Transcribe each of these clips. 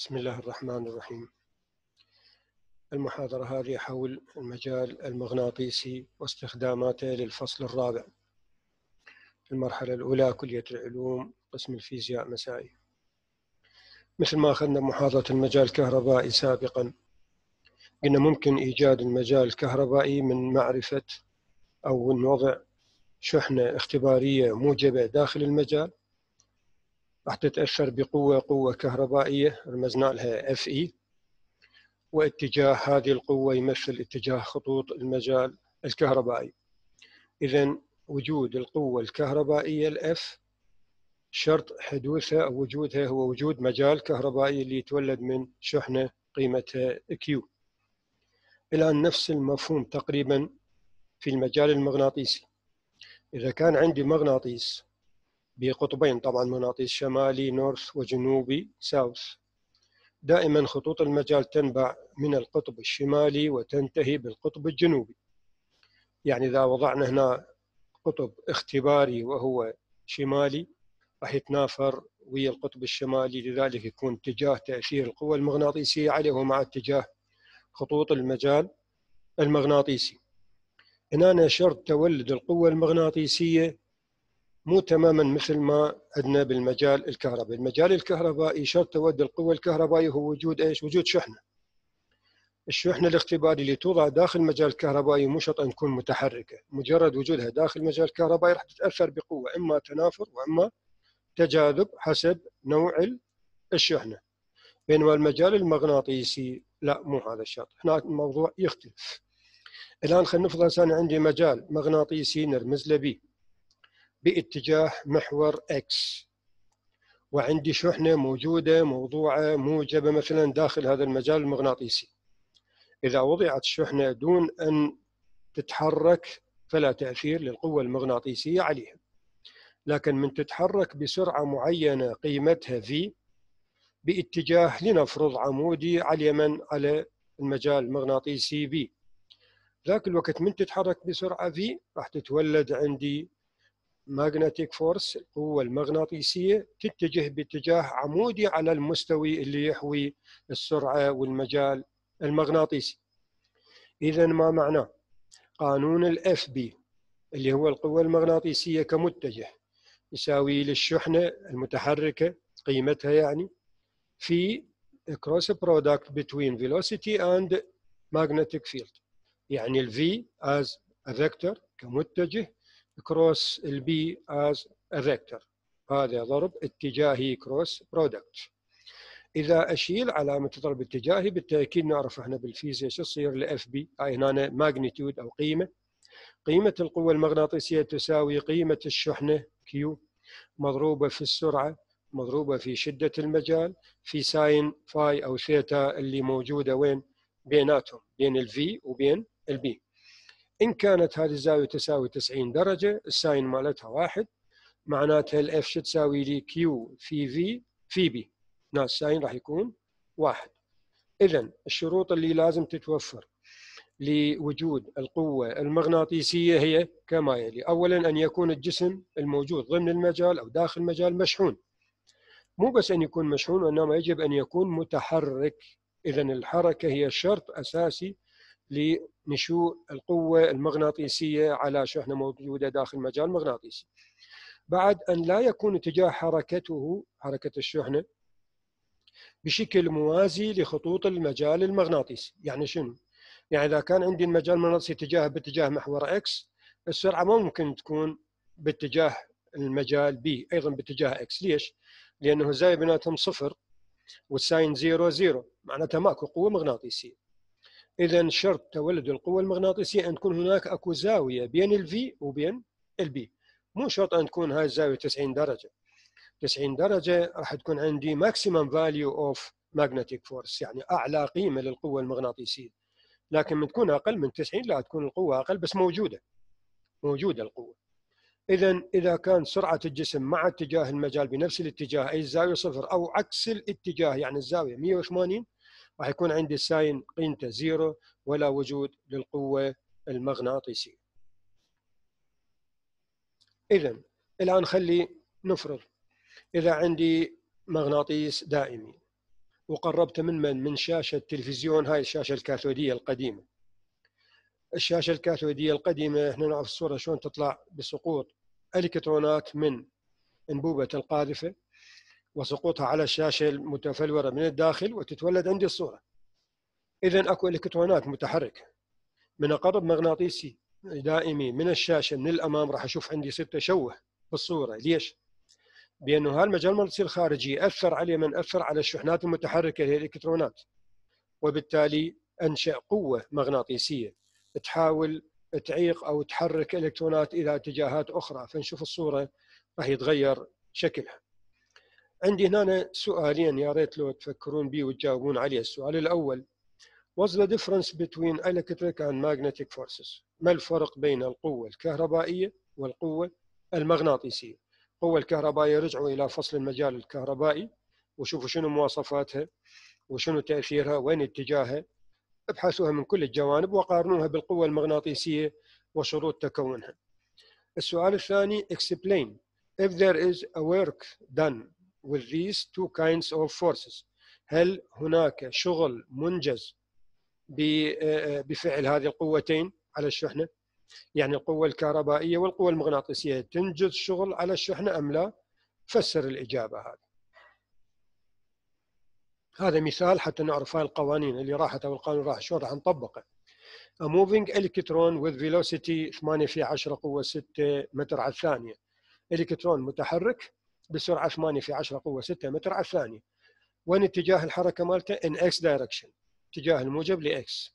بسم الله الرحمن الرحيم المحاضرة هذه حول المجال المغناطيسي واستخداماته للفصل الرابع المرحلة الأولى كلية العلوم قسم الفيزياء مسائي مثل ما أخذنا محاضرة المجال الكهربائي سابقا قلنا ممكن إيجاد المجال الكهربائي من معرفة أو من وضع شحنة اختبارية موجبة داخل المجال راح تتأثر بقوة قوة كهربائية رمزنا لها اف اي واتجاه هذه القوة يمثل اتجاه خطوط المجال الكهربائي إذا وجود القوة الكهربائية الاف شرط حدوثها أو وجودها هو وجود مجال كهربائي اللي يتولد من شحنة قيمتها Q الآن نفس المفهوم تقريبا في المجال المغناطيسي إذا كان عندي مغناطيس بقطبين طبعا مغناطيس شمالي نورث وجنوبي ساوث دائما خطوط المجال تنبع من القطب الشمالي وتنتهي بالقطب الجنوبي يعني إذا وضعنا هنا قطب اختباري وهو شمالي راح يتنافر ويا القطب الشمالي لذلك يكون اتجاه تأثير القوة المغناطيسية عليه مع اتجاه خطوط المجال المغناطيسي هنا شرط تولد القوة المغناطيسية مو تماما مثل ما عندنا بالمجال الكهربائي، المجال الكهربائي شرط تود القوة الكهربائية هو وجود ايش؟ وجود شحنة. الشحنة الاختبارية اللي توضع داخل مجال الكهربائي مو شرط ان تكون متحركة، مجرد وجودها داخل مجال الكهربائي راح تتأثر بقوة اما تنافر واما تجاذب حسب نوع الشحنة. بينما المجال المغناطيسي لا مو هذا الشرط، هناك الموضوع يختلف. الان خلينا نفرض انسان عندي مجال مغناطيسي نرمز له باتجاه محور X وعندي شحنة موجودة موضوعة موجبة مثلا داخل هذا المجال المغناطيسي إذا وضعت الشحنة دون أن تتحرك فلا تأثير للقوة المغناطيسية عليها لكن من تتحرك بسرعة معينة قيمتها V باتجاه لنفرض عمودي على اليمن على المجال المغناطيسي V ذاك الوقت من تتحرك بسرعة V راح تتولد عندي magnetic force القوة المغناطيسية تتجه باتجاه عمودي على المستوي اللي يحوي السرعة والمجال المغناطيسي إذا ما معناه قانون الاف بي اللي هو القوة المغناطيسية كمتجه يساوي للشحنة المتحركة قيمتها يعني في cross product between velocity and magnetic field يعني الفي V as a vector كمتجه كروس البي از الريكتر هذا ضرب اتجاهي كروس برودكت اذا اشيل علامه الضرب الاتجاهي بالتاكيد نعرف احنا بالفيزياء شو تصير الاف بي هاي هنا ماجنتيود او قيمه قيمه القوه المغناطيسيه تساوي قيمه الشحنه كيو مضروبه في السرعه مضروبه في شده المجال في ساين فاي او ثيتا اللي موجوده وين بيناتهم بين الفي وبين البي إن كانت هذه الزاوية تساوي 90 درجة الساين مالتها واحد معناتها الاف شو تساوي لي كيو في في في بي ناس الساين راح يكون واحد إذا الشروط اللي لازم تتوفر لوجود القوة المغناطيسية هي كما يلي أولا أن يكون الجسم الموجود ضمن المجال أو داخل المجال مشحون مو بس أن يكون مشحون وإنما يجب أن يكون متحرك إذا الحركة هي شرط أساسي لنشوء القوة المغناطيسية على شحنة موجودة داخل مجال مغناطيسي بعد أن لا يكون اتجاه حركته حركة الشحنة بشكل موازي لخطوط المجال المغناطيسي يعني شنو؟ يعني إذا كان عندي المجال المغناطيسي اتجاهه باتجاه محور إكس السرعة ممكن تكون باتجاه المجال بي أيضا باتجاه إكس ليش؟ لأنه زاي بيناتهم صفر والساين زيرو زيرو معناتها ماكو قوة مغناطيسية إذا شرط تولد القوة المغناطيسية أن تكون هناك أكو زاوية بين الفي وبين البي مو شرط أن تكون هاي الزاوية 90 درجة 90 درجة راح تكون عندي ماكسيمم فاليو أوف ماجنتيك فورس يعني أعلى قيمة للقوة المغناطيسية لكن من تكون أقل من 90 لا تكون القوة أقل بس موجودة موجودة القوة إذا إذا كان سرعة الجسم مع اتجاه المجال بنفس الاتجاه أي الزاوية صفر أو عكس الاتجاه يعني الزاوية 180 راح يكون عندي الساين قيمته زيرو ولا وجود للقوة المغناطيسية إذا الآن خلي نفرض إذا عندي مغناطيس دائمي وقربت من من من شاشة تلفزيون هاي الشاشة الكاثودية القديمة الشاشة الكاثودية القديمة احنا نعرف الصورة شلون تطلع بسقوط الكترونات من انبوبة القاذفة وسقوطها على الشاشة المتفلورة من الداخل وتتولد عندي الصورة إذا أكو إلكترونات متحركة من أقرب مغناطيسي دائمي من الشاشة من الأمام راح أشوف عندي يصير تشوه بالصورة ليش؟ بأنه هالمجال المغناطيسي تصير أثر عليه من أثر على الشحنات المتحركة هي الإلكترونات وبالتالي أنشأ قوة مغناطيسية تحاول تعيق أو تحرك إلكترونات إلى اتجاهات أخرى فنشوف الصورة راح يتغير شكلها عندي هنا سؤالين يا ريت لو تفكرون بيه وتجاوبون عليه السؤال الأول What's the difference between electric and magnetic forces? ما الفرق بين القوة الكهربائية والقوة المغناطيسية؟ القوة الكهربائية رجعوا إلى فصل المجال الكهربائي وشوفوا شنو مواصفاتها وشنو تأثيرها وين اتجاهها ابحثوها من كل الجوانب وقارنوها بالقوة المغناطيسية وشروط تكونها السؤال الثاني explain if there is a work done with these two kinds of forces هل هناك شغل منجز آه، بفعل هذه القوتين على الشحنه يعني القوه الكهربائيه والقوه المغناطيسيه تنجز شغل على الشحنه ام لا فسر الاجابه هذه هذا مثال حتى نعرف هاي القوانين اللي راحت او القانون راح شلون راح نطبقه A moving electron with velocity 8 في 10 قوة 6 متر على الثانية الكترون متحرك بسرعه 8 في 10 قوه 6 متر على الثانيه وين اتجاه الحركه مالته ان اكس دايركشن اتجاه الموجب لاكس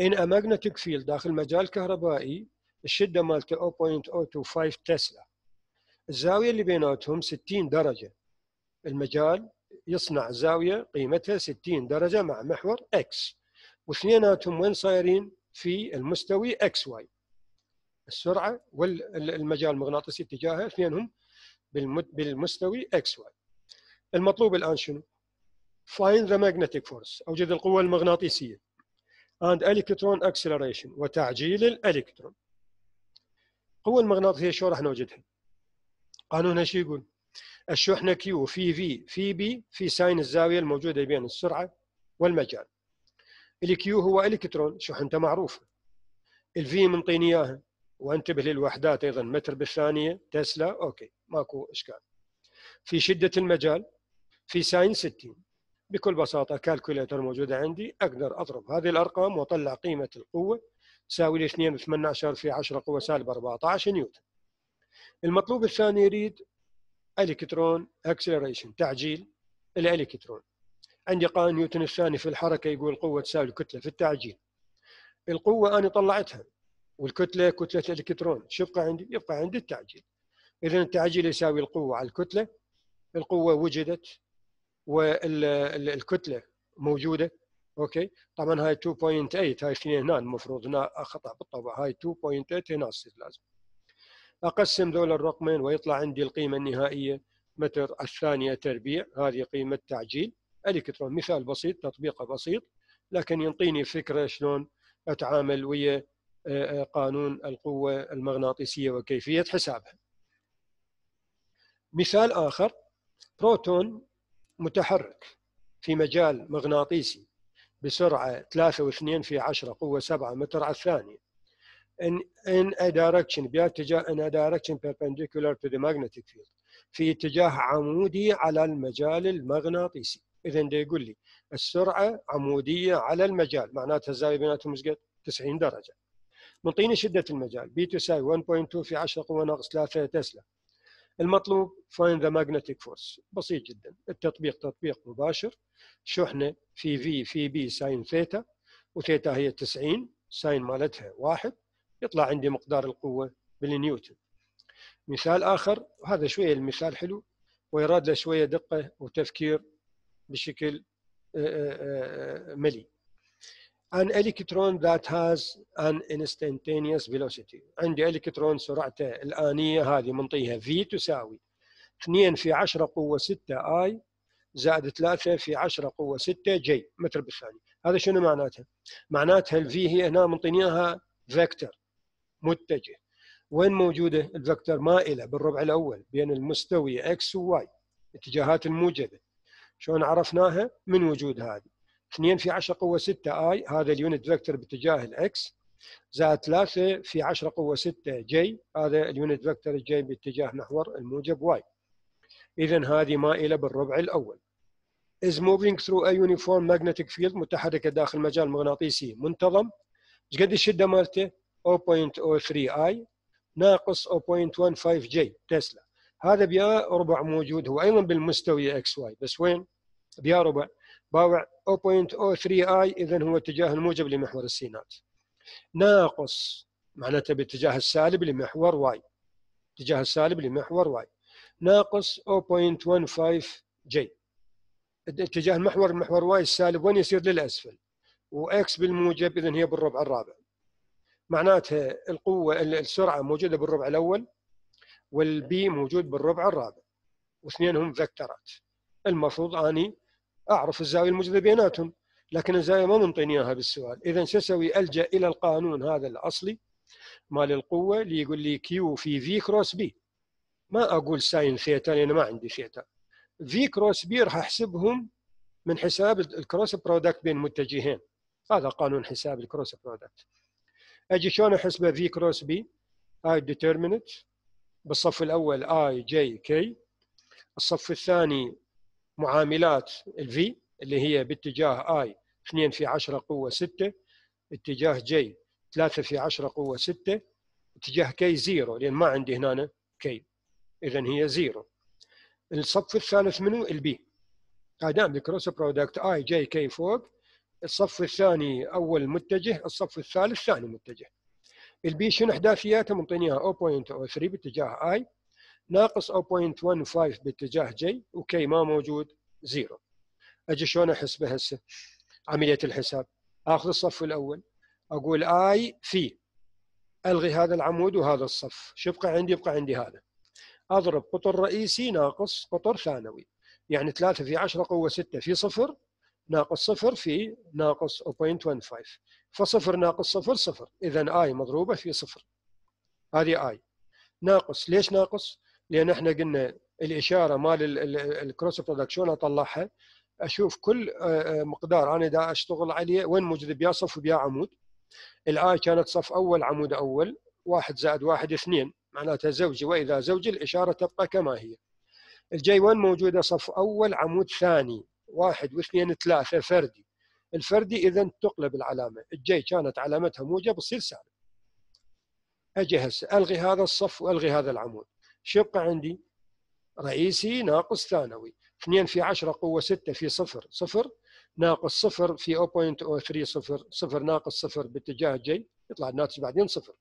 ان ا ماجنتيك فيلد داخل مجال كهربائي الشده مالته 0.025 تسلا الزاويه اللي بيناتهم 60 درجه المجال يصنع زاويه قيمتها 60 درجه مع محور اكس واثنيناتهم وين صايرين في المستوي اكس واي السرعه والمجال المغناطيسي اتجاهها اثنينهم بالمستوي اكس واي المطلوب الان شنو؟ find the magnetic force اوجد القوه المغناطيسيه and electron acceleration وتعجيل الالكترون القوه المغناطيسيه شو راح نوجدها؟ قانونها شو يقول؟ الشحنه كيو في في في بي في ساين الزاويه الموجوده بين السرعه والمجال الكيو هو الكترون شحنته معروفه الفي منطيني اياها وانتبه للوحدات ايضا متر بالثانيه تسلا اوكي ماكو اشكال في شده المجال في ساين 60 بكل بساطه كالكوليتر موجوده عندي اقدر اضرب هذه الارقام واطلع قيمه القوه تساوي لي 2 18 في 10 قوه سالب 14 نيوتن المطلوب الثاني يريد الكترون اكسلريشن تعجيل الالكترون عندي قانون نيوتن الثاني في الحركه يقول قوه تساوي الكتله في التعجيل القوه انا طلعتها والكتله كتله الالكترون شو يبقى عندي؟ يبقى عندي التعجيل اذا التعجيل يساوي القوه على الكتله القوه وجدت والكتله موجوده اوكي طبعا هاي 2.8 هاي اثنين هنا المفروض هنا خطا بالطبع هاي 2.8 هنا تصير لازم اقسم ذول الرقمين ويطلع عندي القيمه النهائيه متر الثانيه تربيع هذه قيمه تعجيل الكترون مثال بسيط تطبيقه بسيط لكن ينطيني فكره شلون اتعامل ويا آه، آه، قانون القوة المغناطيسية وكيفية حسابها مثال آخر بروتون متحرك في مجال مغناطيسي بسرعة 3.2 في 10 قوة 7 متر على الثانية in, in a direction باتجاه in a direction perpendicular to the magnetic field في اتجاه عمودي على المجال المغناطيسي إذا ده يقول لي السرعة عمودية على المجال معناتها الزاوية بيناتهم 90 درجة منطيني شده المجال بي تساوي 1.2 في 10 قوه ناقص 3 تسلا المطلوب find the magnetic force بسيط جدا التطبيق تطبيق مباشر شحنه في في في بي ساين ثيتا وثيتا هي 90 ساين مالتها واحد يطلع عندي مقدار القوه بالنيوتن مثال اخر وهذا شويه المثال حلو ويراد له شويه دقه وتفكير بشكل آه، آه، آه، ملي an electron that has an instantaneous velocity عندي الكترون سرعته الآنية هذه منطيها v تساوي 2 في 10 قوة 6 i زائد 3 في 10 قوة 6 j متر بالثانية هذا شنو معناتها؟ معناتها ال v هي هنا منطينيها فيكتور متجه وين موجودة الفيكتور مائلة بالربع الأول بين المستوي x و y اتجاهات الموجبة شلون عرفناها؟ من وجود هذه 2 في 10 قوة 6 اي هذا اليونت فيكتور باتجاه الاكس زائد 3 في 10 قوة 6 جي هذا اليونت فيكتور الجي باتجاه محور الموجب واي إذا هذه مائلة بالربع الأول is moving through a uniform magnetic field متحركة داخل مجال مغناطيسي منتظم ايش قد الشدة مالته 0.03 اي ناقص 0.15 جي تسلا هذا بيا ربع موجود هو أيضا بالمستوي اكس واي بس وين؟ بيا ربع باوع 0.03i اذا هو اتجاه الموجب لمحور السينات ناقص معناته باتجاه السالب لمحور واي اتجاه السالب لمحور واي ناقص 0.15 جي اتجاه المحور محور واي السالب وين يسير للاسفل واكس بالموجب اذا هي بالربع الرابع معناتها القوه السرعه موجوده بالربع الاول والبي موجود بالربع الرابع واثنينهم فيكتورات المفروض اني اعرف الزاويه الموجوده بيناتهم لكن الزاويه ما منطيني اياها بالسؤال اذا شو اسوي الجا الى القانون هذا الاصلي مال القوه اللي يقول لي كيو في في كروس بي ما اقول ساين ثيتا لان ما عندي ثيتا في كروس بي راح احسبهم من حساب الكروس برودكت بين متجهين هذا قانون حساب الكروس برودكت اجي شلون احسبه في كروس بي اي ديترمينت بالصف الاول اي جي كي الصف الثاني معاملات الفي اللي هي باتجاه اي 2 في 10 قوة 6 اتجاه جي 3 في 10 قوة 6 اتجاه كي زيرو لأن ما عندي هنا كي إذا هي زيرو الصف الثالث منه البي قدام الكروس برودكت اي جي كي فوق الصف الثاني أول متجه الصف الثالث ثاني متجه البي شنو احداثياته منطينيها 0.03 باتجاه اي ناقص 0.15 باتجاه جي وكي ما موجود زيرو اجي شلون احسبه هسه عمليه الحساب اخذ الصف الاول اقول اي في الغي هذا العمود وهذا الصف شو يبقى عندي يبقى عندي هذا اضرب قطر رئيسي ناقص قطر ثانوي يعني 3 في 10 قوه 6 في صفر ناقص صفر في ناقص 0.15 فصفر ناقص صفر صفر اذا اي مضروبه في صفر هذه اي ناقص ليش ناقص؟ لان احنا قلنا الاشاره مال الكروس برودكشن اطلعها اشوف كل آه، آه، مقدار انا دا اشتغل عليه وين موجود بيا صف وبيا عمود الاي كانت صف اول عمود اول واحد زائد واحد اثنين معناتها زوجي واذا زوجي الاشاره تبقى كما هي الجي وين موجوده صف اول عمود ثاني واحد واثنين ثلاثه فردي الفردي اذا تقلب العلامه الجي كانت علامتها موجب تصير سالب اجي هسه الغي هذا الصف والغي هذا العمود شو يبقى عندي رئيسي ناقص ثانوي 2 في 10 قوة 6 في 0 0 ناقص 0 في 0.03 0 0 ناقص 0 باتجاه جي يطلع الناتج بعدين 0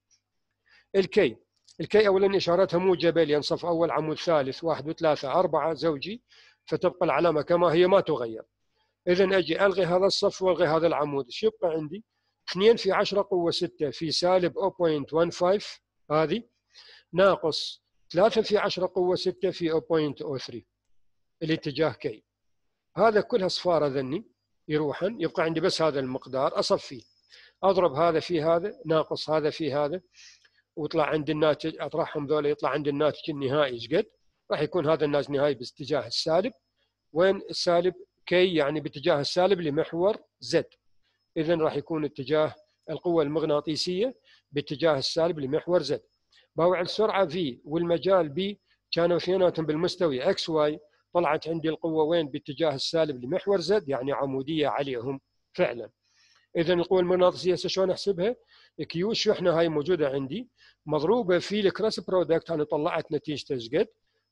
الكي الكي اولا اشارتها موجبه لأن صف اول عمود ثالث واحد 3 4 زوجي فتبقى العلامه كما هي ما تغير. اذا اجي الغي هذا الصف والغي هذا العمود، شو يبقى عندي؟ 2 في 10 قوه 6 في سالب 0.15 هذه ناقص 3 في 10 قوة 6 في 0.03 الاتجاه كي هذا كلها صفارة ذني يروحن يبقى عندي بس هذا المقدار أصفيه أضرب هذا في هذا ناقص هذا في هذا ويطلع عندي الناتج أطرحهم ذولا يطلع عندي الناتج النهائي ايش قد راح يكون هذا الناتج النهائي باتجاه السالب وين السالب كي يعني باتجاه السالب لمحور زد إذا راح يكون اتجاه القوة المغناطيسية باتجاه السالب لمحور زد باوع السرعه في والمجال بي كانوا اثنيناتهم بالمستوي اكس واي طلعت عندي القوه وين باتجاه السالب لمحور زد يعني عموديه عليهم فعلا اذا القوه المغناطيسيه شلون احسبها كيو الشحنه هاي موجوده عندي مضروبه في الكروس برودكت انا طلعت نتيجه ايش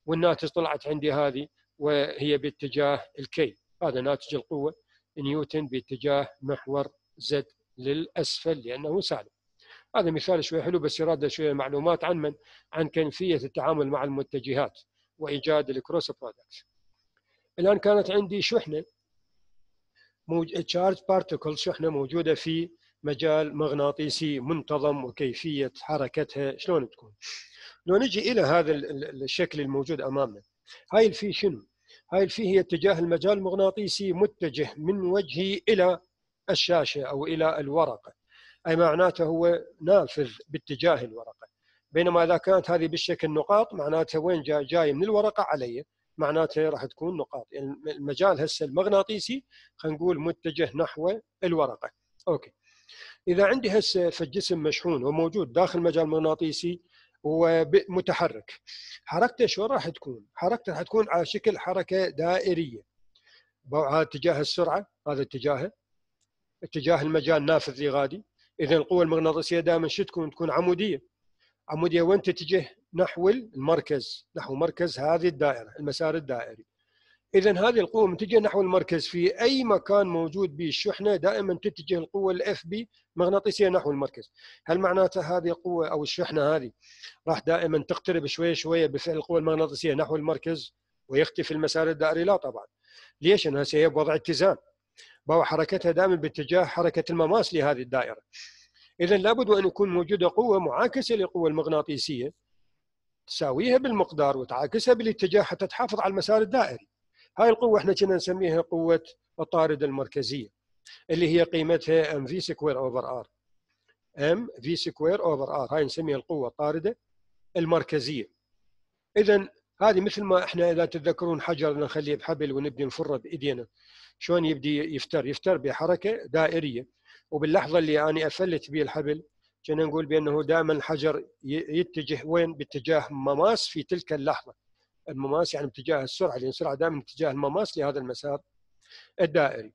والناتج طلعت عندي هذه وهي باتجاه الكي هذا ناتج القوه نيوتن باتجاه محور زد للاسفل لانه سالب هذا مثال شوي حلو بس يراد شويه معلومات عن من عن كيفيه التعامل مع المتجهات وايجاد الكروس برودكت الان كانت عندي شحنه موج... تشارج بارتكل شحنه موجوده في مجال مغناطيسي منتظم وكيفيه حركتها شلون تكون لو نجي الى هذا الشكل الموجود امامنا هاي الفي شنو هاي الفي هي اتجاه المجال المغناطيسي متجه من وجهي الى الشاشه او الى الورقه أي معناته هو نافذ باتجاه الورقة بينما إذا كانت هذه بالشكل نقاط معناته وين جاي, جاي من الورقة علي معناته راح تكون نقاط يعني المجال هسه المغناطيسي خلينا نقول متجه نحو الورقة أوكي إذا عندي هسه في الجسم مشحون وموجود داخل مجال مغناطيسي ومتحرك حركته شو راح تكون؟ حركته راح تكون على شكل حركة دائرية هذا اتجاه السرعة هذا اتجاهه اتجاه المجال نافذ لغادي اذا القوه المغناطيسيه دائما شو تكون تكون عموديه عموديه وين تتجه نحو المركز نحو مركز هذه الدائره المسار الدائري اذا هذه القوه متجهه نحو المركز في اي مكان موجود به الشحنه دائما تتجه القوه الاف بي مغناطيسيه نحو المركز هل معناته هذه القوه او الشحنه هذه راح دائما تقترب شويه شويه بفعل القوه المغناطيسيه نحو المركز ويختفي المسار الدائري لا طبعا ليش انها هسه بوضع اتزان بو حركتها دائما باتجاه حركه المماس لهذه الدائره اذا لابد ان يكون موجوده قوه معاكسه للقوه المغناطيسيه تساويها بالمقدار وتعاكسها بالاتجاه حتى تحافظ على المسار الدائري هاي القوه احنا كنا نسميها قوه الطارده المركزيه اللي هي قيمتها ام في سكوير اوفر ار ام في سكوير اوفر ار هاي نسميها القوه الطارده المركزيه اذا هذه مثل ما احنا اذا تتذكرون حجر نخليه بحبل ونبدي نفره بايدينا شلون يبدي يفتر يفتر بحركه دائريه وباللحظه اللي انا افلت به الحبل كنا نقول بانه دائما الحجر يتجه وين باتجاه مماس في تلك اللحظه المماس يعني باتجاه السرعه لان السرعه دائما باتجاه المماس لهذا المسار الدائري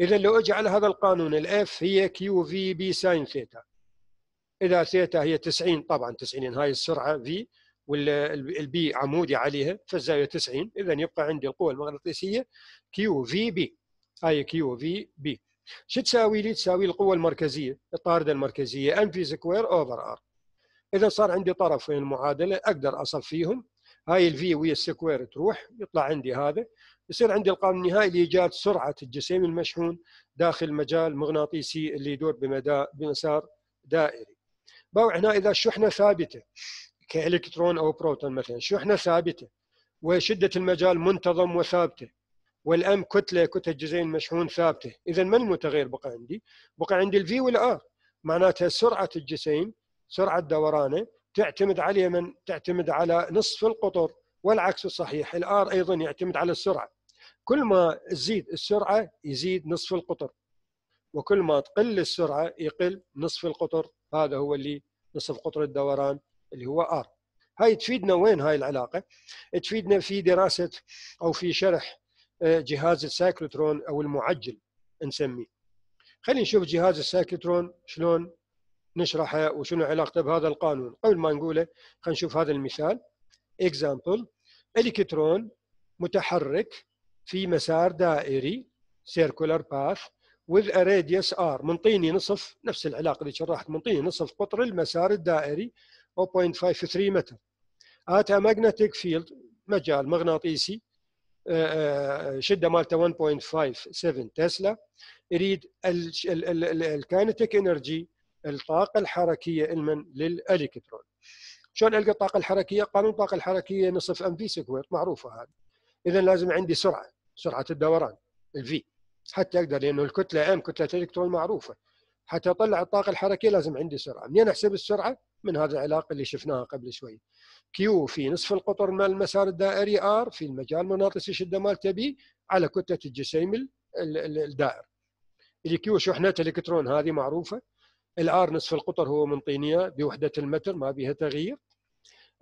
اذا لو اجي على هذا القانون الاف هي كيو في بي ساين ثيتا اذا ثيتا هي 90 طبعا 90 يعني هاي السرعه في والبي عمودي عليها فالزاويه 90 اذا يبقى عندي القوه المغناطيسيه كيو في بي اي كيو في بي شو تساوي لي تساوي القوه المركزيه الطارده المركزيه ام في سكوير اوفر ار اذا صار عندي طرفين المعادله اقدر اصفيهم هاي الفي ويا السكوير تروح يطلع عندي هذا يصير عندي القانون النهائي لايجاد سرعه الجسيم المشحون داخل مجال مغناطيسي اللي يدور بمدى بمسار دائري باو هنا اذا الشحنه ثابته كالكترون او بروتون مثلا شحنه ثابته وشده المجال منتظم وثابته والام كتله كتله جزيء مشحون ثابته اذا ما المتغير بقى عندي بقى عندي الفي والار معناتها سرعه الجسيم سرعه دورانه تعتمد على من تعتمد على نصف القطر والعكس صحيح الار ايضا يعتمد على السرعه كل ما تزيد السرعه يزيد نصف القطر وكل ما تقل السرعه يقل نصف القطر هذا هو اللي نصف قطر الدوران اللي هو ار هاي تفيدنا وين هاي العلاقه تفيدنا في دراسه او في شرح آه، جهاز السايكلوترون او المعجل نسميه خلينا نشوف جهاز السايكلوترون شلون نشرحه وشنو علاقته بهذا القانون قبل ما نقوله خلينا نشوف هذا المثال اكزامبل الكترون متحرك في مسار دائري circular path with a radius r منطيني نصف نفس العلاقه اللي شرحت منطيني نصف قطر المسار الدائري 0.53 متر at ماجنتيك فيلد مجال مغناطيسي شده مالته 1.57 تسلا يريد الكاينتيك انرجي الطاقه الحركيه المن للالكترون شلون القى الطاقه الحركيه قانون الطاقه الحركيه نصف ام في سكوير معروفه هذه اذا لازم عندي سرعه سرعه الدوران الفي حتى اقدر لانه الكتله ام كتله الالكترون معروفه حتى اطلع الطاقه الحركيه لازم عندي سرعه منين احسب السرعه من هذا العلاقة اللي شفناها قبل شوي كيو في نصف القطر مال المسار الدائري ار في المجال المغناطيسي الشدة مالته بي على كتلة الجسيم الدائر الكيو شحنات الكترون هذه معروفة الار نصف القطر هو من طينيه بوحدة المتر ما بيها تغيير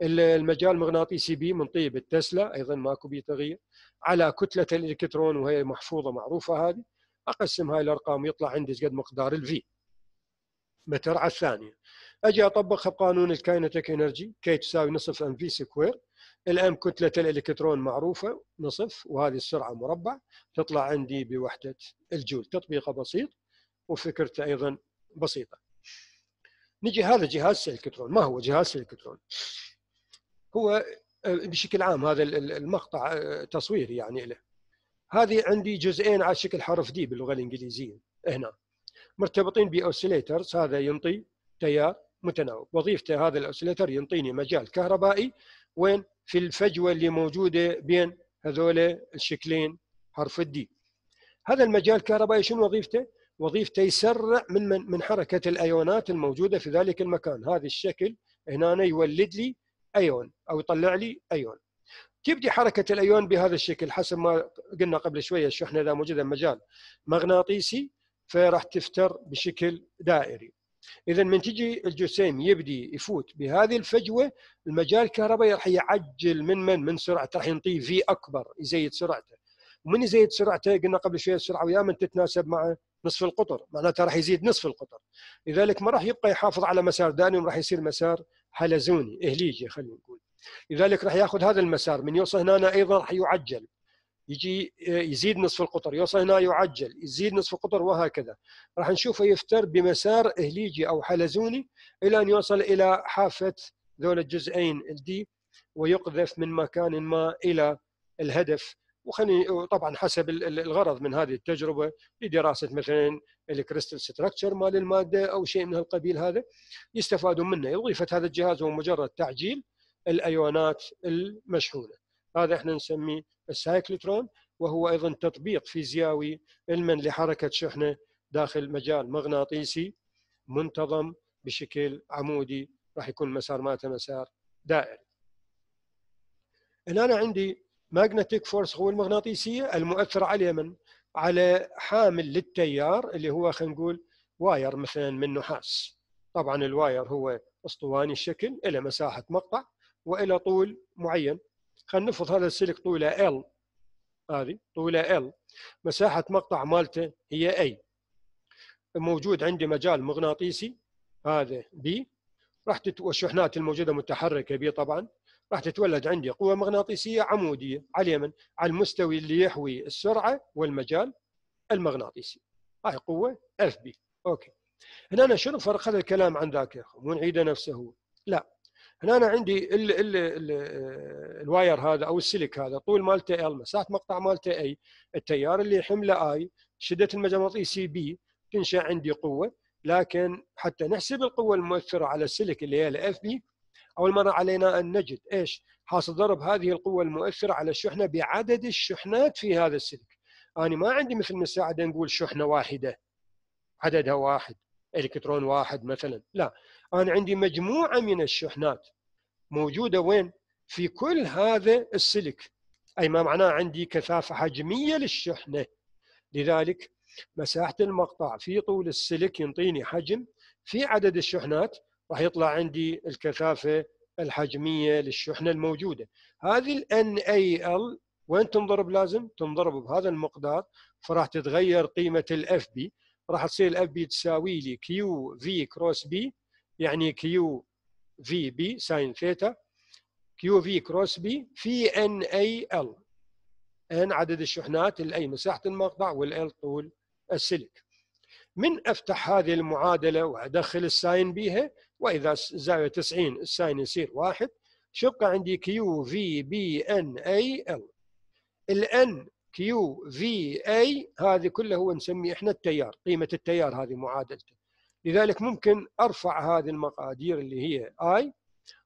المجال المغناطيسي بي من طيب التسلا ايضا ماكو بي تغيير على كتله الالكترون وهي محفوظه معروفه هذه اقسم هاي الارقام ويطلع عندي قد مقدار الفي متر على الثانيه اجي اطبقها بقانون الكاينتيك انرجي كي تساوي نصف ام في سكوير الام كتله الالكترون معروفه نصف وهذه السرعه مربع تطلع عندي بوحده الجول تطبيقه بسيط وفكرته ايضا بسيطه نجي هذا جهاز سيلكترون ما هو جهاز سيلكترون هو آه، بشكل عام هذا المقطع آه، تصويري يعني له هذه عندي جزئين على شكل حرف دي باللغه الانجليزيه هنا مرتبطين باوسيليترز هذا ينطي تيار متناوب وظيفته هذا الاوسيليتر ينطيني مجال كهربائي وين في الفجوه اللي موجوده بين هذول الشكلين حرف الدي هذا المجال الكهربائي شنو وظيفته وظيفته يسرع من من, من حركه الايونات الموجوده في ذلك المكان هذا الشكل هنا يولد لي ايون او يطلع لي ايون تبدي حركه الايون بهذا الشكل حسب ما قلنا قبل شويه الشحنه اذا موجوده مجال مغناطيسي فراح تفتر بشكل دائري اذا من تجي الجسيم يبدي يفوت بهذه الفجوه المجال الكهربائي راح يعجل من من من سرعته راح ينطيه في اكبر يزيد سرعته ومن يزيد سرعته قلنا قبل شويه السرعه ويا من تتناسب مع نصف القطر معناته راح يزيد نصف القطر لذلك ما راح يبقى يحافظ على مسار دانيوم راح يصير مسار حلزوني اهليجي خلينا نقول لذلك راح ياخذ هذا المسار من يوصل هنا ايضا راح يعجل يجي آه، يزيد نصف القطر يوصل هنا يعجل يزيد نصف القطر وهكذا راح نشوفه يفتر بمسار إهليجي أو حلزوني إلى أن يوصل إلى حافة ذول الجزئين الدي ويقذف من مكان ما إلى الهدف وخليني طبعا حسب الغرض من هذه التجربه لدراسه مثلا الكريستال ستراكشر مال الماده او شيء من هالقبيل هذا يستفادون منه وظيفه هذا الجهاز هو مجرد تعجيل الايونات المشحونه هذا احنا نسميه السايكلترون وهو ايضا تطبيق فيزيائي علما لحركه شحنه داخل مجال مغناطيسي منتظم بشكل عمودي راح يكون مسار مالته مسار دائري. هنا انا عندي ماجنتيك فورس قوه المغناطيسيه المؤثره على من؟ على حامل للتيار اللي هو خلينا نقول واير مثلا من نحاس. طبعا الواير هو اسطواني الشكل الى مساحه مقطع والى طول معين خلينا نفرض هذا السلك طوله ال هذه طوله ال مساحه مقطع مالته هي اي موجود عندي مجال مغناطيسي هذا بي راح تت... والشحنات الموجوده متحركه بي طبعا راح تتولد عندي قوه مغناطيسيه عموديه على اليمن على المستوي اللي يحوي السرعه والمجال المغناطيسي هاي قوه اف بي اوكي هنا شنو فرق هذا الكلام عن ذاك مو نعيده نفسه هو لا هنا أنا عندي ال ال ال الواير هذا أو السلك هذا طول مالته ال مساحة مقطع مالته اي التيار اللي حمله اي شدة سي بي تنشأ عندي قوة لكن حتى نحسب القوة المؤثرة على السلك اللي هي الاف بي أول مرة علينا أن نجد إيش حاصل ضرب هذه القوة المؤثرة على الشحنة بعدد الشحنات في هذا السلك أنا ما عندي مثل مساعدة نقول شحنة واحدة عددها واحد إلكترون واحد مثلا لا أنا عندي مجموعة من الشحنات موجودة وين؟ في كل هذا السلك أي ما معناه عندي كثافة حجمية للشحنة لذلك مساحة المقطع في طول السلك ينطيني حجم في عدد الشحنات راح يطلع عندي الكثافة الحجمية للشحنة الموجودة هذه ال NAL وين تنضرب لازم؟ تنضرب بهذا المقدار فراح تتغير قيمة الاف بي راح تصير الاف بي تساوي لي كيو في كروس بي يعني كيو في بي ساين ثيتا كيو في كروس بي في ان اي ال ان عدد الشحنات الاي مساحه المقطع والال طول السلك من افتح هذه المعادله وادخل الساين بيها واذا الزاويه 90 الساين يصير واحد شق عندي كيو في بي ان اي ال الان كيو في اي هذه كلها هو نسميه احنا التيار قيمه التيار هذه معادلته لذلك ممكن ارفع هذه المقادير اللي هي اي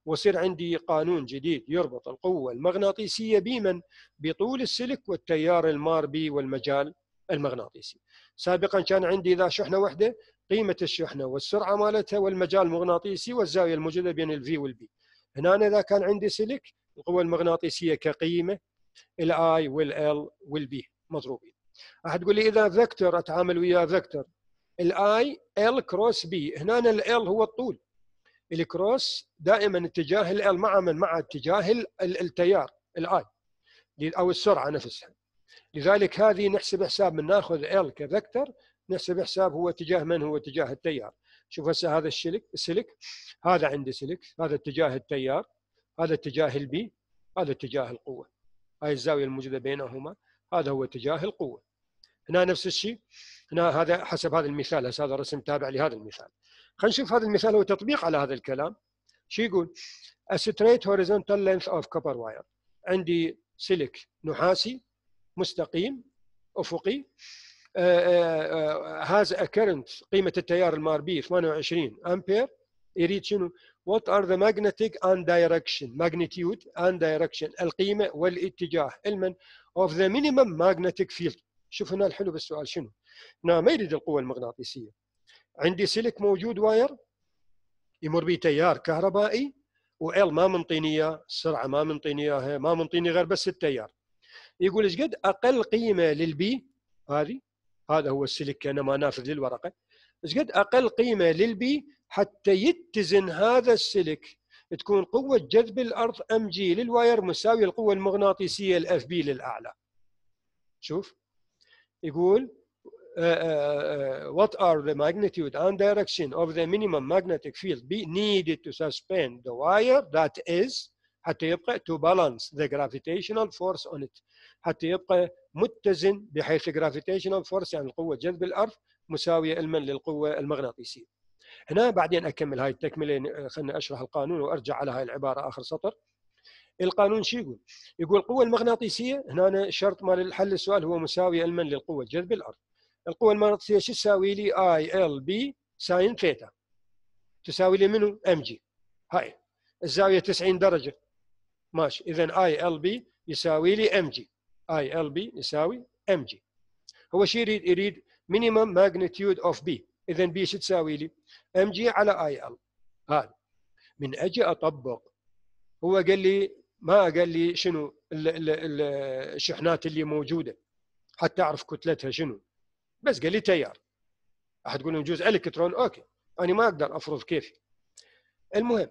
وصير عندي قانون جديد يربط القوة المغناطيسية بمن بطول السلك والتيار المار به والمجال المغناطيسي سابقا كان عندي إذا شحنة واحدة قيمة الشحنة والسرعة مالتها والمجال المغناطيسي والزاوية الموجودة بين الفي والبي هنا إذا كان عندي سلك القوة المغناطيسية كقيمة الاي والال والبي مضروبين راح تقول لي اذا فيكتور اتعامل وياه فيكتور الاي ال كروس بي هنا ال هو الطول الكروس دائما اتجاه ال مع من مع اتجاه التيار الاي او السرعه نفسها لذلك هذه نحسب حساب من ناخذ ال كفكتر نحسب حساب هو اتجاه من هو اتجاه التيار شوف هسه هذا السلك السلك هذا عندي سلك هذا اتجاه التيار هذا اتجاه البي هذا اتجاه القوه هاي الزاويه الموجوده بينهما هذا هو اتجاه القوه هنا نفس الشيء هنا هذا حسب هذا المثال هذا رسم تابع لهذا المثال خلينا نشوف هذا المثال هو تطبيق على هذا الكلام شو يقول a straight horizontal length of copper wire عندي سلك نحاسي مستقيم افقي هذا آه، آه، uh, آه، current قيمه التيار المار بي 28 امبير يريد شنو what are the magnetic and direction magnitude and direction القيمه والاتجاه المن of the minimum magnetic field شوف هنا الحلو بالسؤال شنو هنا ما يريد القوه المغناطيسيه عندي سلك موجود واير يمر به تيار كهربائي وال ما منطيني اياه السرعه ما منطيني اياها ما منطيني غير بس التيار يقول ايش قد اقل قيمه للبي هذه هذا هو السلك ما نافذ للورقه ايش قد اقل قيمه للبي حتى يتزن هذا السلك تكون قوه جذب الارض ام جي للواير مساويه القوه المغناطيسيه الاف بي للاعلى شوف يقول Uh, uh, uh, what are the magnitude and direction of the minimum magnetic field be needed to suspend the wire that is حتى يبقى to balance the gravitational force on it حتى يبقى متزن بحيث gravitational force يعني القوة جذب الأرض مساوية علما للقوة المغناطيسية هنا بعدين أكمل هاي التكملة يعني خلنا أشرح القانون وأرجع على هاي العبارة آخر سطر القانون شو يقول؟ يقول القوة المغناطيسية هنا شرط مال الحل السؤال هو مساوية علما للقوة جذب الأرض القوة المغناطيسية شو تساوي لي اي ال بي ساين ثيتا تساوي لي منو ام جي هاي الزاوية 90 درجة ماشي اذا اي ال بي يساوي لي ام جي اي ال بي يساوي ام جي هو شو يريد يريد مينيمم ماجنتيود اوف بي اذا بي شو تساوي لي ام جي على اي ال هذا من اجي اطبق هو قال لي ما قال لي شنو الشحنات اللي موجوده حتى اعرف كتلتها شنو بس قال لي تيار راح تقول يجوز الكترون اوكي انا ما اقدر افرض كيفي المهم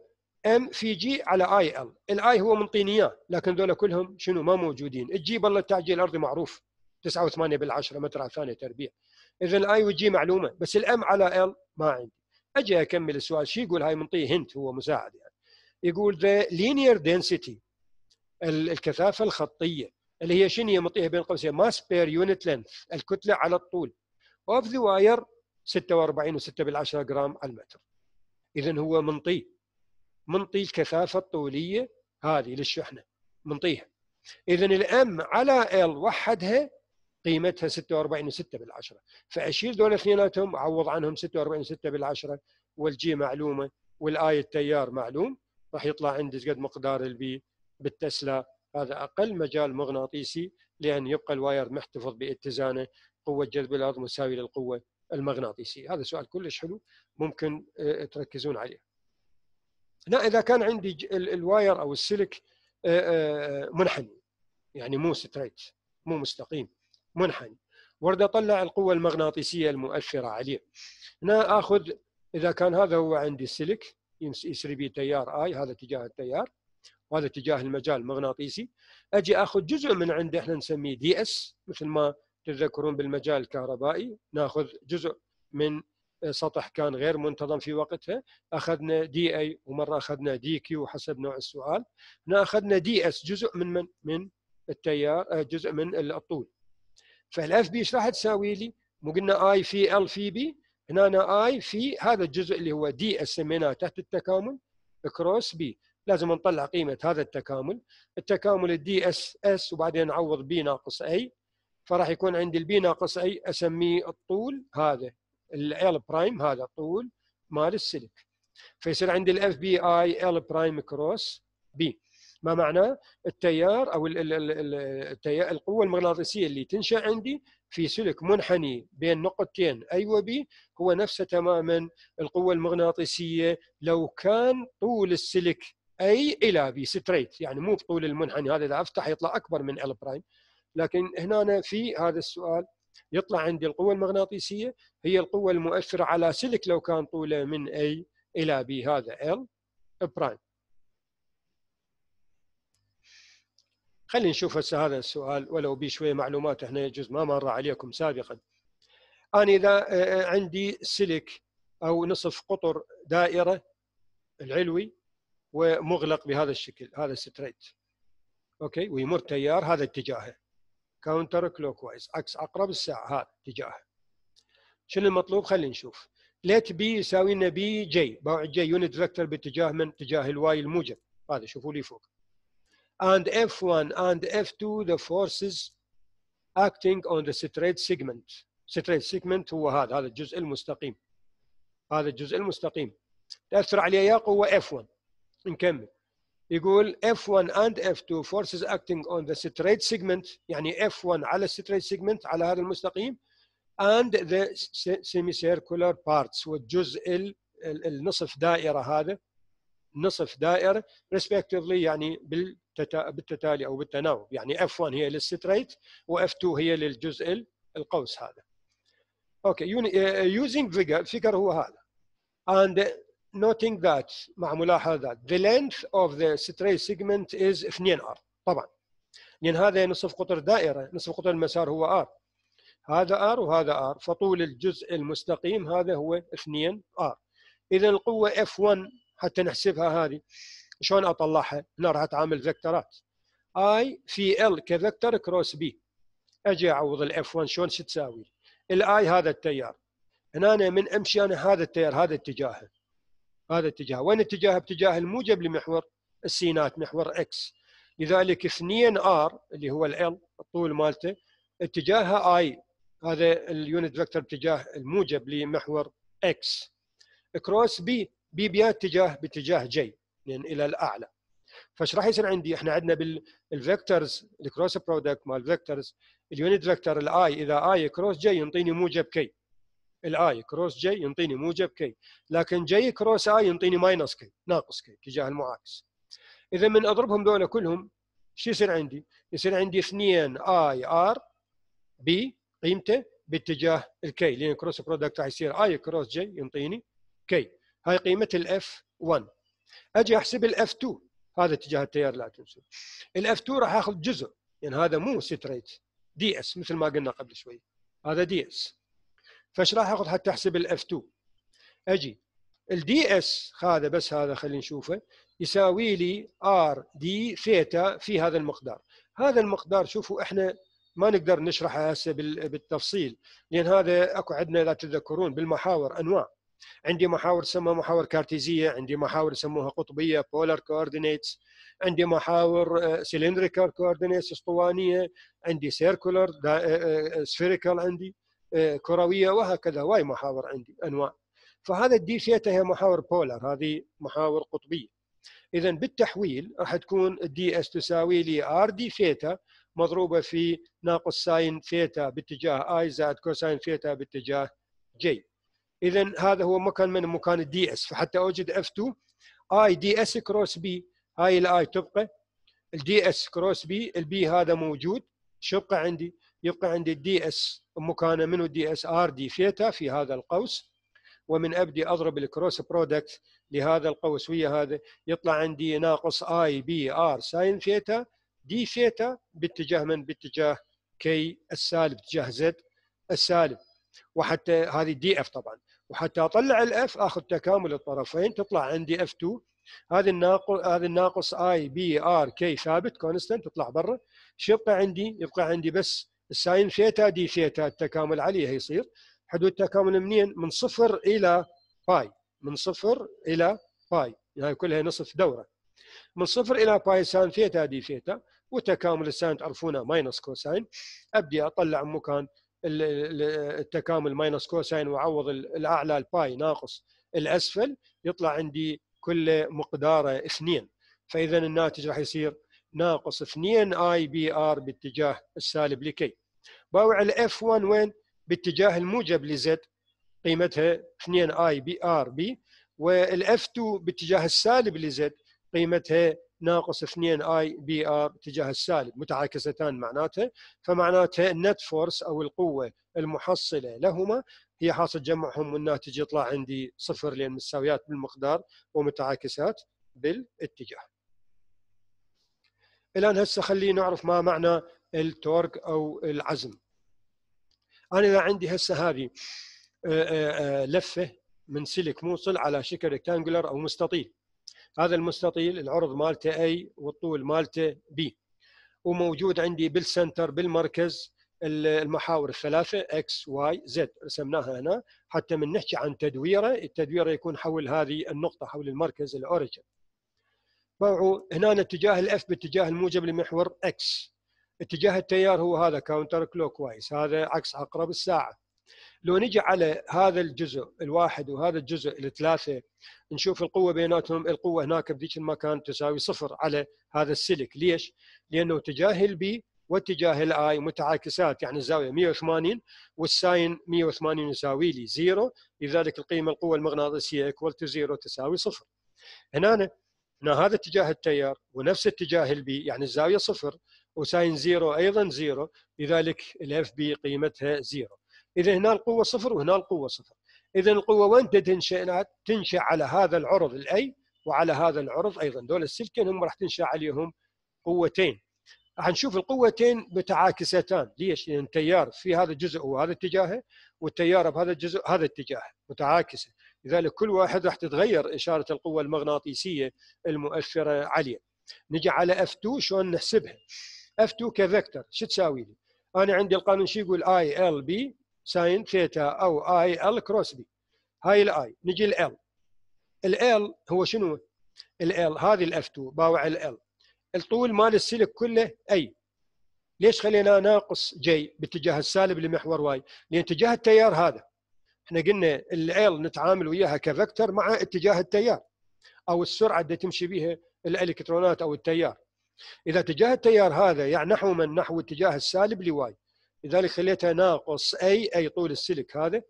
ام في جي على اي ال الاي هو من اياه لكن ذولا كلهم شنو ما موجودين الجي بالله التعجيل الارضي معروف 9.8 بالعشره متر على الثانيه تربيع اذا الاي والجي معلومه بس الام على ال ما عندي اجي اكمل السؤال شو يقول هاي منطيه هنت هو مساعد يعني يقول ذا لينير density الكثافه الخطيه اللي هي شنو هي مطيها بين قوسين ماس بير يونت لينث الكتله على الطول اوف ذا واير 46 و6 بالعشرة جرام على المتر اذا هو منطي منطي الكثافه الطوليه هذه للشحنه منطيها اذا الام على ال وحدها قيمتها 46 و6 بالعشرة فاشيل دول اثنيناتهم اعوض عنهم 46 و6 بالعشرة والجي معلومه والاي التيار معلوم راح يطلع عندي قد مقدار البي بالتسلا هذا اقل مجال مغناطيسي لان يبقى الواير محتفظ باتزانه قوه جذب الارض مساويه للقوه المغناطيسيه هذا سؤال كلش حلو ممكن آه، تركزون عليه لا اذا كان عندي الواير او السلك آه، آه، منحني يعني مو ستريت مو مستقيم منحني ورد اطلع القوه المغناطيسيه المؤثره عليه هنا اخذ اذا كان هذا هو عندي السلك يسري به تيار اي هذا اتجاه التيار وهذا اتجاه المجال المغناطيسي اجي اخذ جزء من عنده احنا نسميه دي اس مثل ما تتذكرون بالمجال الكهربائي ناخذ جزء من آه، سطح كان غير منتظم في وقتها اخذنا دي اي ومره اخذنا دي كيو حسب نوع السؤال هنا اخذنا دي اس جزء من من من التيار آه، جزء من الطول فالاف بي ايش راح تساوي لي مو قلنا اي في ال في بي هنا أنا اي في هذا الجزء اللي هو دي اس سميناه تحت التكامل كروس بي لازم نطلع قيمه هذا التكامل التكامل الدي اس اس وبعدين نعوض بي ناقص اي فراح يكون عندي البي ناقص اي اسميه الطول هذا ال برايم هذا الطول مال السلك فيصير عندي الاف بي اي ال برايم كروس بي ما معناه التيار او الـ الـ التيار القوه المغناطيسيه اللي تنشا عندي في سلك منحني بين نقطتين اي وبي هو نفسه تماما القوه المغناطيسيه لو كان طول السلك اي الى بي ستريت يعني مو بطول المنحني هذا اذا افتح يطلع اكبر من ال برايم لكن هنا في هذا السؤال يطلع عندي القوة المغناطيسية هي القوة المؤثرة على سلك لو كان طوله من A إلى B هذا L برايم خلينا نشوف هسه هذا السؤال ولو به شوية معلومات احنا يجوز ما مر عليكم سابقا أنا إذا آه، آه، عندي سلك أو نصف قطر دائرة العلوي ومغلق بهذا الشكل هذا ستريت أوكي ويمر تيار هذا اتجاهه كاونتر كلوك وايز عكس عقرب الساعه هذا اتجاه شنو المطلوب خلينا نشوف ليت بي يساوي لنا بي جي بوعد جي يونت فيكتور باتجاه من اتجاه الواي الموجب هذا شوفوا لي فوق and F1 and F2 the forces acting on the straight segment straight segment هو هذا هذا الجزء المستقيم هذا الجزء المستقيم تأثر عليه يا قوة F1 نكمل يقول F1 and F2 forces acting on the straight segment يعني F1 على straight segment على هذا المستقيم and the semicircular parts والجزء النصف دائرة هذا نصف دائرة respectively يعني بالتتالي أو بالتناوب يعني F1 هي للستريت و F2 هي للجزء القوس هذا. اوكي okay. using figure figure هو هذا and noting that مع ملاحظة the length of the stray segment is 2R طبعا لأن هذا نصف قطر دائرة نصف قطر المسار هو R هذا R وهذا R فطول الجزء المستقيم هذا هو 2R إذا القوة F1 حتى نحسبها هذه شلون أطلعها؟ هنا راح أتعامل فيكتورات I في L كفيكتور كروس B أجي أعوض الإف 1 شلون شو تساوي؟ الآي هذا التيار هنا أنا من أمشي أنا هذا التيار هذا اتجاهه هذا اتجاه وين اتجاهه اتجاه الموجب لمحور السينات محور اكس لذلك 2 ار اللي هو ال الطول مالته اتجاهها اي هذا اليونت فيكتور باتجاه الموجب لمحور اكس كروس بي بي بي اتجاه باتجاه جي يعني الى الاعلى فايش راح يصير عندي احنا عندنا بالفيكتورز الكروس برودكت مال فيكتورز اليونت فيكتور الاي اذا اي كروس جي ينطيني موجب كي الاي كروس جي ينطيني موجب كي لكن جي كروس اي ينطيني ماينس كي ناقص كي تجاه المعاكس اذا من اضربهم ذولا كلهم شو يصير عندي؟ يصير عندي 2 اي ار بي قيمته باتجاه الكي لان كروس برودكت راح يصير اي كروس جي ينطيني كي هاي قيمه الاف 1 اجي احسب الاف 2 هذا اتجاه التيار لا تنسوا الاف 2 راح اخذ جزء يعني هذا مو ستريت دي اس مثل ما قلنا قبل شوي هذا دي اس فايش راح اخذ حتى احسب الاف 2 اجي الدي اس هذا بس هذا خلينا نشوفه يساوي لي ار دي ثيتا في هذا المقدار هذا المقدار شوفوا احنا ما نقدر نشرحه هسه بالتفصيل لان هذا اكو عندنا لا تتذكرون بالمحاور انواع عندي محاور تسمى محاور كارتيزيه، عندي محاور يسموها قطبيه بولر كوردينيتس، عندي محاور سلندريكال آه، كوردينيتس اسطوانيه، عندي سيركولر سفيريكال آه، آه، عندي، آه، كرويه وهكذا واي محاور عندي انواع فهذا الدي ثيتا هي محاور بولر هذه محاور قطبيه اذا بالتحويل راح تكون الدي اس تساوي لي ار دي ثيتا مضروبه في ناقص ساين ثيتا باتجاه اي زائد كوساين ثيتا باتجاه جي اذا هذا هو مكان من مكان الدي اس فحتى اوجد اف 2 اي دي اس كروس بي هاي الاي تبقى الدي اس كروس بي البي هذا موجود شو يبقى عندي؟ يبقى عندي الدي اس مكانه منه دي اس ار دي ثيتا في هذا القوس ومن ابدي اضرب الكروس برودكت لهذا القوس ويا هذا يطلع عندي ناقص اي بي ار ساين ثيتا دي ثيتا باتجاه من؟ باتجاه كي السالب اتجاه زد السالب وحتى هذه دي اف طبعا وحتى اطلع الاف اخذ تكامل الطرفين تطلع عندي اف 2 هذه الناقص هذه الناقص اي بي ار كي ثابت كونستنت تطلع برا شو يبقى عندي؟ يبقى عندي بس الساين ثيتا دي ثيتا التكامل عليها يصير حدود تكامل منين؟ من صفر الى باي من صفر الى باي هاي يعني كلها نصف دوره من صفر الى باي ساين ثيتا دي ثيتا وتكامل الساين تعرفونه ماينس كوساين ابدي اطلع من مكان التكامل ماينس كوساين واعوض الاعلى الباي ناقص الاسفل يطلع عندي كل مقداره اثنين فاذا الناتج راح يصير ناقص 2 اي بي ار باتجاه السالب لكي باوع الاف 1 وين باتجاه الموجب لزد قيمتها 2 اي بي ار بي والاف 2 باتجاه السالب لزد قيمتها ناقص 2 اي بي ار باتجاه السالب متعاكستان معناتها فمعناتها النت فورس او القوه المحصله لهما هي حاصل جمعهم والناتج يطلع عندي صفر لان مساويات بالمقدار ومتعاكسات بالاتجاه الان هسه خلينا نعرف ما معنى التورك او العزم انا اذا عندي هسه هذه آه، آه، آه، لفه من سلك موصل على شكل ريكتانجلر او مستطيل هذا المستطيل العرض مالته A والطول مالته B وموجود عندي بالسنتر بالمركز المحاور الثلاثة X, Y, Z رسمناها هنا حتى من نحكي عن تدويره التدويره يكون حول هذه النقطة حول المركز الأوريجن باعوا هنا اتجاه الاف باتجاه الموجب لمحور اكس اتجاه التيار هو هذا كاونتر كلوك وايز هذا عكس عقرب الساعه لو نجي على هذا الجزء الواحد وهذا الجزء الثلاثه نشوف القوه بيناتهم القوه هناك بذيك المكان تساوي صفر على هذا السلك ليش؟ لانه اتجاه البي واتجاه الاي متعاكسات يعني الزاويه 180 والساين 180 يساوي لي زيرو لذلك القيمه القوه المغناطيسيه ايكوال تو زيرو تساوي صفر. هنا ان هذا اتجاه التيار ونفس اتجاه البي يعني الزاويه صفر وساين زيرو ايضا زيرو لذلك الاف بي قيمتها زيرو اذا هنا القوه صفر وهنا القوه صفر اذا القوه وين تنشا تنشا على هذا العرض الاي وعلى هذا العرض ايضا دول السلكين هم راح تنشا عليهم قوتين راح نشوف القوتين متعاكستان ليش؟ لان التيار في هذا الجزء وهذا اتجاهه والتيار بهذا الجزء هذا اتجاهه متعاكسه لذلك كل واحد راح تتغير إشارة القوة المغناطيسية المؤثرة عليه نجي على F2 شلون نحسبها F2 كفكتر شو تساوي لي أنا عندي القانون شو يقول اي ال بي ساين ثيتا أو اي ال كروس بي هاي الاي نجي ال ال هو شنو ال هذه الاف 2 باوع ال الطول مال السلك كله اي ليش خلينا ناقص جي باتجاه السالب لمحور واي لان اتجاه التيار هذا احنا قلنا ال نتعامل وياها كفكتر مع اتجاه التيار او السرعه اللي تمشي بها الالكترونات او التيار اذا اتجاه التيار هذا يعني نحو من نحو اتجاه السالب لواي لذلك خليتها ناقص اي اي طول السلك هذا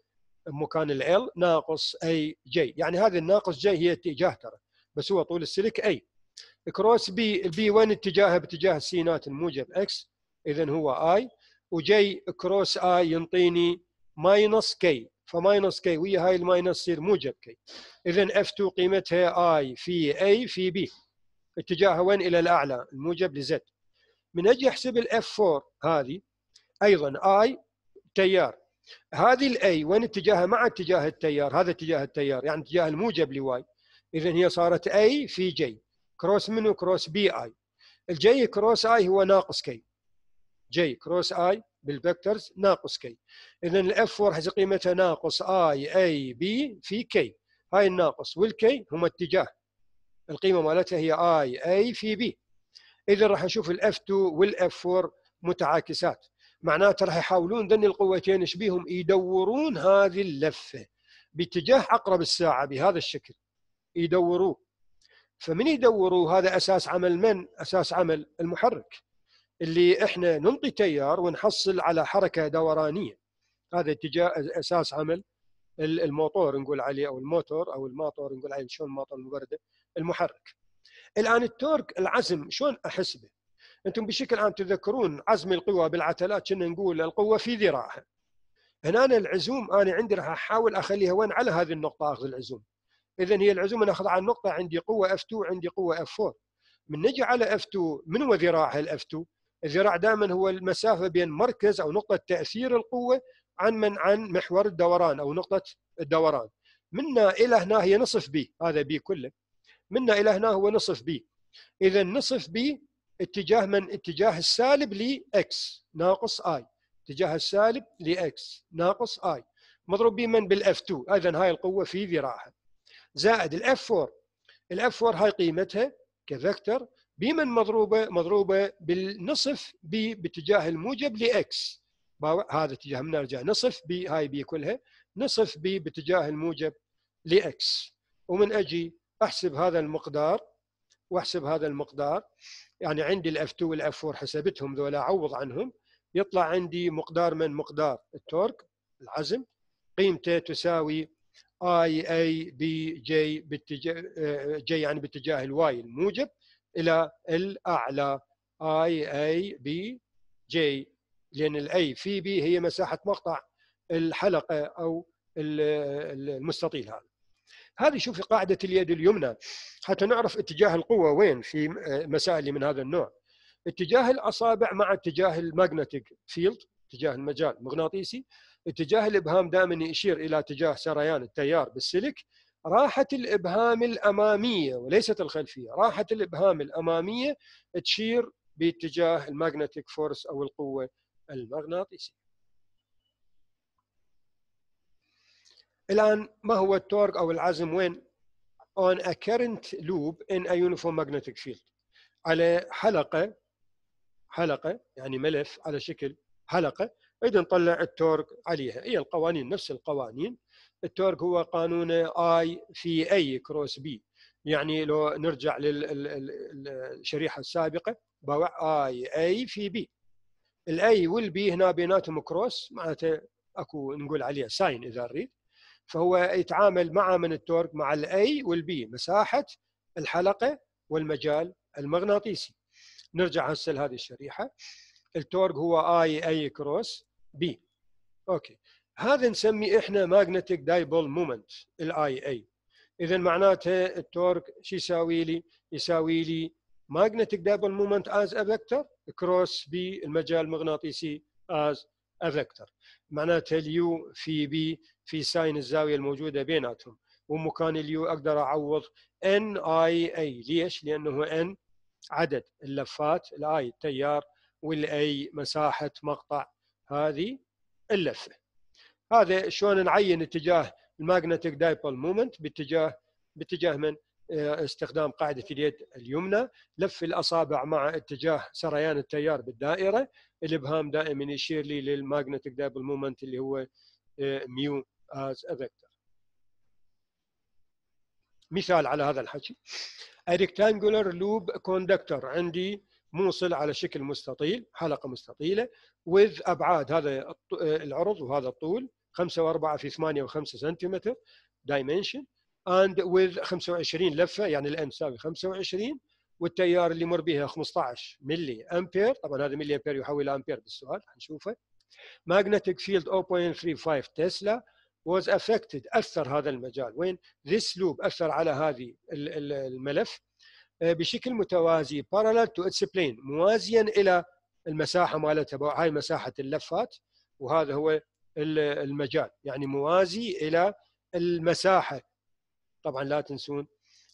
بمكان ال ناقص اي جي يعني هذا الناقص جي هي اتجاه ترى بس هو طول السلك اي كروس بي البي وين اتجاهها باتجاه السينات الموجب اكس اذا هو اي وجي كروس اي ينطيني ماينص كي فماينس كي ويا هاي الماينس تصير موجب كي اذا اف 2 قيمتها اي في اي في بي اتجاهها وين الى الاعلى الموجب لزد من اجي احسب الاف 4 هذه ايضا اي تيار هذه الاي وين اتجاهها مع اتجاه التيار هذا اتجاه التيار يعني اتجاه الموجب لواي اذا هي صارت اي في جي كروس منو كروس بي اي الجي كروس اي هو ناقص كي جي كروس اي بالفكتورز ناقص كي اذا الاف 4 حسب قيمتها ناقص اي اي بي في كي هاي الناقص والكي هما اتجاه القيمه مالتها هي اي اي في بي اذا راح نشوف الاف 2 والاف 4 متعاكسات معناته راح يحاولون ذني القوتين ايش بيهم يدورون هذه اللفه باتجاه عقرب الساعه بهذا الشكل يدوروه فمن يدوروا هذا اساس عمل من؟ اساس عمل المحرك اللي احنا ننطي تيار ونحصل على حركه دورانيه هذا اتجاه اساس عمل الموتور نقول عليه او الموتور او الماطور نقول عليه شلون الماطور المبرده المحرك الان التورك العزم شلون احسبه؟ انتم بشكل عام تذكرون عزم القوى بالعتلات كنا نقول القوه في ذراعها هنا أنا العزوم انا عندي راح احاول اخليها وين على هذه النقطه اخذ العزوم اذا هي العزوم انا اخذ على النقطه عندي قوه اف 2 عندي قوه اف 4 من نجي على اف 2 من وذراعها الاف 2 الذراع دائما هو المسافه بين مركز او نقطه تاثير القوه عن من عن محور الدوران او نقطه الدوران منا الى هنا هي نصف بي هذا بي كله منا الى هنا هو نصف بي اذا نصف بي اتجاه من اتجاه السالب اكس ناقص اي اتجاه السالب اكس ناقص اي مضروب به من بالاف 2 اذا هاي القوه في ذراعها زائد الاف 4 الاف 4 هاي قيمتها كفكتور بمن مضروبه مضروبه بالنصف بي باتجاه الموجب لاكس هذا اتجاه من نرجع نصف بي هاي بي كلها نصف بي باتجاه الموجب لاكس ومن اجي احسب هذا المقدار واحسب هذا المقدار يعني عندي الاف 2 والاف 4 حسبتهم ذولا اعوض عنهم يطلع عندي مقدار من مقدار التورك العزم قيمته تساوي اي اي بي جي باتجاه آه، جي يعني باتجاه الواي الموجب الى الاعلى اي اي بي جي لان الاي في بي هي مساحه مقطع الحلقه او المستطيل هذا هذه شوفي قاعده اليد اليمنى حتى نعرف اتجاه القوه وين في مسائل من هذا النوع اتجاه الاصابع مع اتجاه الماجنتيك فيلد اتجاه المجال المغناطيسي اتجاه الابهام دائما يشير الى اتجاه سريان التيار بالسلك راحة الإبهام الأمامية وليست الخلفية راحة الإبهام الأمامية تشير باتجاه المagnetic فورس أو القوة المغناطيسية الآن ما هو التورك أو العزم وين؟ on a current loop in a uniform magnetic field على حلقة حلقة يعني ملف على شكل حلقة اذا نطلع التورك عليها هي القوانين نفس القوانين التورك هو قانون اي في اي كروس بي يعني لو نرجع للشريحه السابقه بوع اي اي في بي الاي والبي هنا بيناتهم كروس معناته اكو نقول عليها ساين اذا نريد فهو يتعامل مع من التورك مع الاي والبي مساحه الحلقه والمجال المغناطيسي نرجع هسه لهذه الشريحه التورك هو اي اي كروس بي اوكي هذا نسمي احنا ماجنتيك دايبول مومنت الاي اي اذا معناته التورك شو يساوي لي؟ يساوي لي ماجنتيك دايبول مومنت از ا فيكتور كروس بي المجال المغناطيسي از ا فيكتور معناته اليو في بي في ساين الزاويه الموجوده بيناتهم ومكان اليو اقدر اعوض ان اي اي ليش؟ لانه ان عدد اللفات الاي التيار والاي مساحه مقطع هذه اللفه هذا شلون نعين اتجاه الماجنتيك دايبول مومنت باتجاه باتجاه من آه، استخدام قاعده اليد اليمنى لف الاصابع مع اتجاه سريان التيار بالدائره الابهام دائما يشير لي للماجنتيك دايبول مومنت اللي هو ميو از فيكتور مثال على هذا الحكي A rectangular loop conductor عندي موصل على شكل مستطيل حلقه مستطيله وذ ابعاد هذا العرض وهذا الطول 5 و4 في 8 و5 سنتيمتر دايمنشن اند وذ 25 لفه يعني الان تساوي 25 والتيار اللي يمر بها 15 ملي امبير طبعا هذا ملي امبير يحول الى امبير بالسؤال حنشوفه magnetic field 0.35 تسلا was affected اثر هذا المجال وين this loop اثر على هذه الملف آه، بشكل متوازي parallel to its plane موازيا الى المساحه مالتها هاي مساحه اللفات وهذا هو المجال يعني موازي الى المساحه طبعا لا تنسون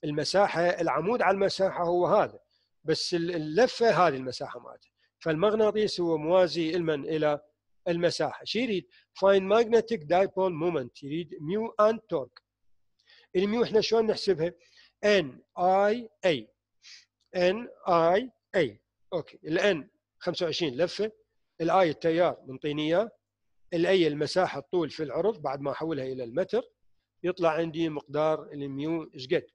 المساحه العمود على المساحه هو هذا بس اللفه هذه المساحه مالتها فالمغناطيس هو موازي المن الى المساحه شو يريد فاين ماجنتيك دايبول مومنت يريد ميو اند تورك الميو احنا شلون نحسبها ان اي اي ان اي اي اوكي الان 25 لفه الاي التيار منطيني اياه الاي المساحه الطول في العرض بعد ما احولها الى المتر يطلع عندي مقدار الميو ايش قد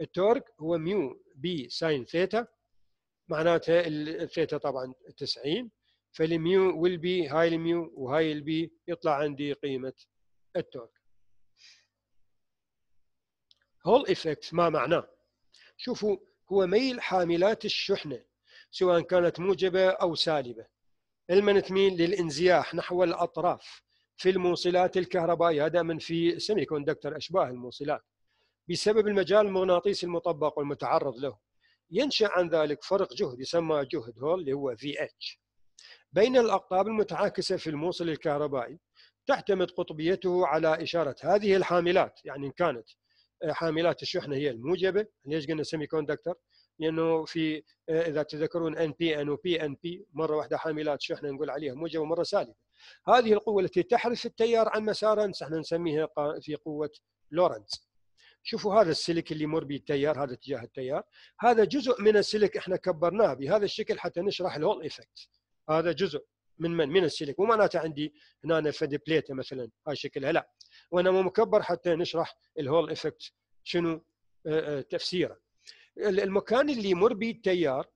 التورك هو ميو بي ساين ثيتا معناتها الثيتا طبعا 90 فالميو والبي هاي الميو وهاي البي يطلع عندي قيمه التورك هول افكت ما معناه شوفوا هو ميل حاملات الشحنة سواء كانت موجبة أو سالبة المن تميل للانزياح نحو الأطراف في الموصلات الكهربائية دائما في سيمي كوندكتر أشباه الموصلات بسبب المجال المغناطيسي المطبق والمتعرض له ينشأ عن ذلك فرق جهد يسمى جهد هول اللي هو VH بين الأقطاب المتعاكسة في الموصل الكهربائي تعتمد قطبيته على إشارة هذه الحاملات يعني إن كانت حاملات الشحنه هي الموجبه ليش يعني قلنا سيمي كوندكتر لانه في آه، اذا تذكرون ان بي ان وبي ان بي مره واحده حاملات شحنه نقول عليها موجبه ومره سالبه هذه القوه التي تحرف التيار عن مساره احنا نسميها في قوه لورنز شوفوا هذا السلك اللي يمر به التيار هذا اتجاه التيار هذا جزء من السلك احنا كبرناه بهذا الشكل حتى نشرح الهول ايفكت هذا جزء من من من السلك مو معناته عندي هنا فد بليته مثلا هاي شكلها لا وانا مكبر حتى نشرح الهول افكت شنو آه، آه، تفسيره المكان اللي يمر به التيار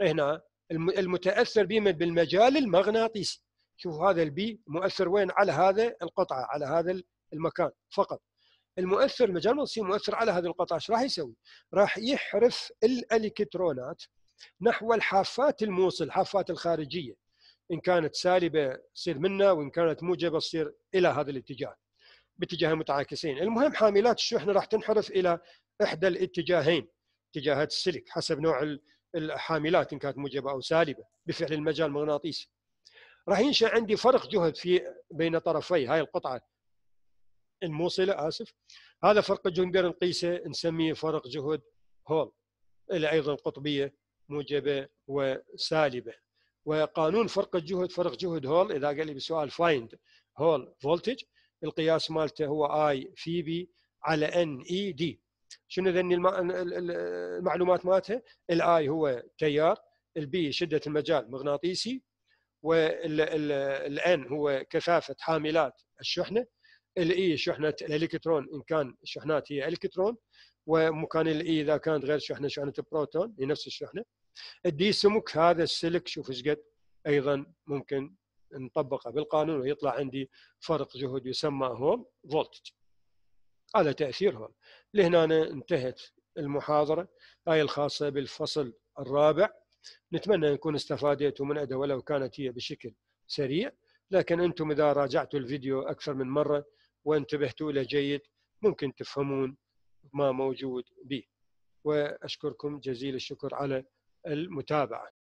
هنا المتاثر به بالمجال المغناطيسي شوف هذا البي مؤثر وين على هذا القطعه على هذا المكان فقط المؤثر المجال المغناطيسي مؤثر على هذه القطعه ايش راح يسوي؟ راح يحرف الالكترونات نحو الحافات الموصل الحافات الخارجيه ان كانت سالبه تصير منا وان كانت موجبه تصير الى هذا الاتجاه باتجاه متعاكسين المهم حاملات الشحنه راح تنحرف الى احدى الاتجاهين اتجاهات السلك حسب نوع الحاملات ان كانت موجبه او سالبه بفعل المجال المغناطيسي راح ينشا عندي فرق جهد في بين طرفي هاي القطعه الموصله اسف هذا فرق جهد نقدر نقيسه نسميه فرق جهد هول الى ايضا قطبيه موجبه وسالبه وقانون فرق الجهد فرق جهد هول اذا قال لي بسؤال فايند هول فولتج القياس مالته هو اي في بي على ان اي دي شنو ذني المعلومات مالته الاي هو تيار البي شده المجال مغناطيسي والان هو كثافه حاملات الشحنه الاي e شحنه الالكترون ان كان الشحنات هي الكترون ومكان الاي e اذا كانت غير شحنه شحنه بروتون هي نفس الشحنه الدي سمك هذا السلك شوف ايش قد ايضا ممكن نطبقه بالقانون ويطلع عندي فرق جهد يسمى هون فولتج هذا تأثير هون لهنا انتهت المحاضرة هاي الخاصة بالفصل الرابع نتمنى نكون استفادتوا من أداة ولو كانت هي بشكل سريع لكن أنتم إذا راجعتوا الفيديو أكثر من مرة وانتبهتوا له جيد ممكن تفهمون ما موجود به وأشكركم جزيل الشكر على المتابعة